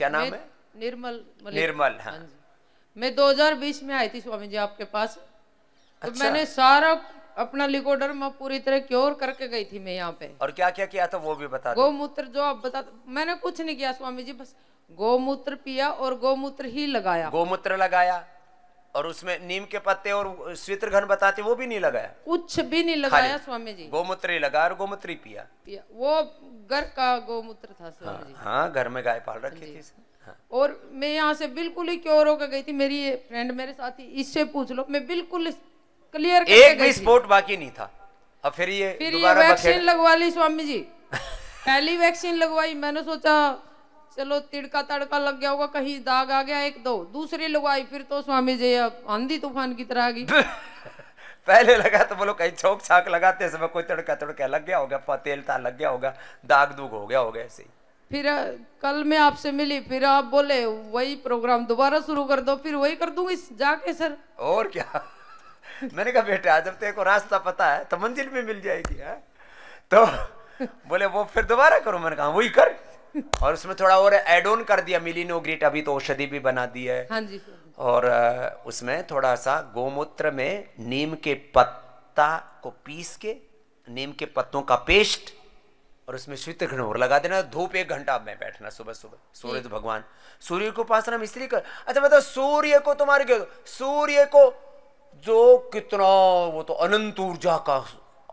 क्या नाम है निर्मल निर्मल हाँ, हाँ मैं 2020 में आई थी स्वामी जी आपके पास तो अच्छा। तो मैंने सारा अपना लिकोडर मैं पूरी तरह क्योर करके गई थी मैं यहाँ पे और क्या क्या किया था वो भी बता गोमूत्र जो आप बता मैंने कुछ नहीं किया स्वामी जी बस गोमूत्र पिया और गोमूत्र ही लगाया गोमूत्र लगाया और उसमें नीम के पत्ते और स्वित्र घन बताते वो भी नहीं लगाया कुछ भी नहीं लगाया स्वामी जी गोमूत्र लगा और गोमूत्र पिया।, पिया वो घर का गोमूत्र था स्वामी हाँ, जी हाँ घर में गाय पाल रखी थी हाँ। और मैं यहाँ से बिल्कुल ही क्योर होकर गई थी मेरी फ्रेंड मेरे साथ ही इससे पूछ लो मैं बिल्कुल क्लियर एक भी स्पोर्ट बाकी नहीं था अब फिर ये फिर ये वैक्सीन लगवा ली स्वामी जी पहली वैक्सीन लगवाई मैंने सोचा चलो तिड़का तड़का लग गया होगा कहीं दाग आ गया एक दो दूसरी लगवाई फिर तो स्वामी जी अब आंधी तूफान की तरह आ गई पहले लगा तो बोलो कहीं छोंक छाक लगाते समय कोई तड़का तड़का लग गया होगा तेल ता लग गया होगा दाग दूग हो गया होगा ऐसे फिर कल मैं आपसे मिली फिर आप बोले वही प्रोग्राम दोबारा शुरू कर दो फिर वही कर दूंगी जाके सर और क्या मैंने कहा बेटा जब तेरे को रास्ता पता है तो मंजिल भी मिल जाएगी है हाँ? तो बोले वो फिर दोबारा करो मैंने कहा हाँ, वही कर और उसमें थोड़ा और एड ऑन कर दिया मिलीनोग्रीट अभी तो औषधि भी बना दी है हाँ जी हाँ और उसमें थोड़ा सा गोमूत्र में नीम के पत्ता को पीस के नीम के पत्तों का पेस्ट और उसमें स्वित्र घनोर लगा देना धूप एक घंटा में बैठना सुबह सुबह सूर्य भगवान सूर्य को पास हम इसलिए कर अच्छा बताओ सूर्य को तुम्हारे क्यों सूर्य को जो कितना वो तो अनंत ऊर्जा का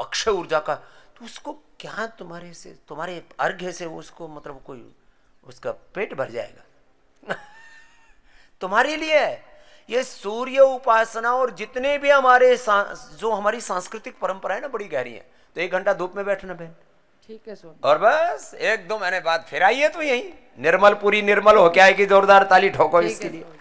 अक्षय ऊर्जा का तो उसको क्या तुम्हारे से तुम्हारे अर्घ्य से उसको मतलब कोई उसका पेट भर जाएगा तुम्हारे लिए ये सूर्य उपासना और जितने भी हमारे जो हमारी सांस्कृतिक परंपरा है ना बड़ी गहरी है तो एक घंटा धूप में बैठना बहन ठीक है सो और बस एक दो महीने बाद फिर है तो यही निर्मल पूरी निर्मल होके आएगी जोरदार ताली ठोको इसके लिए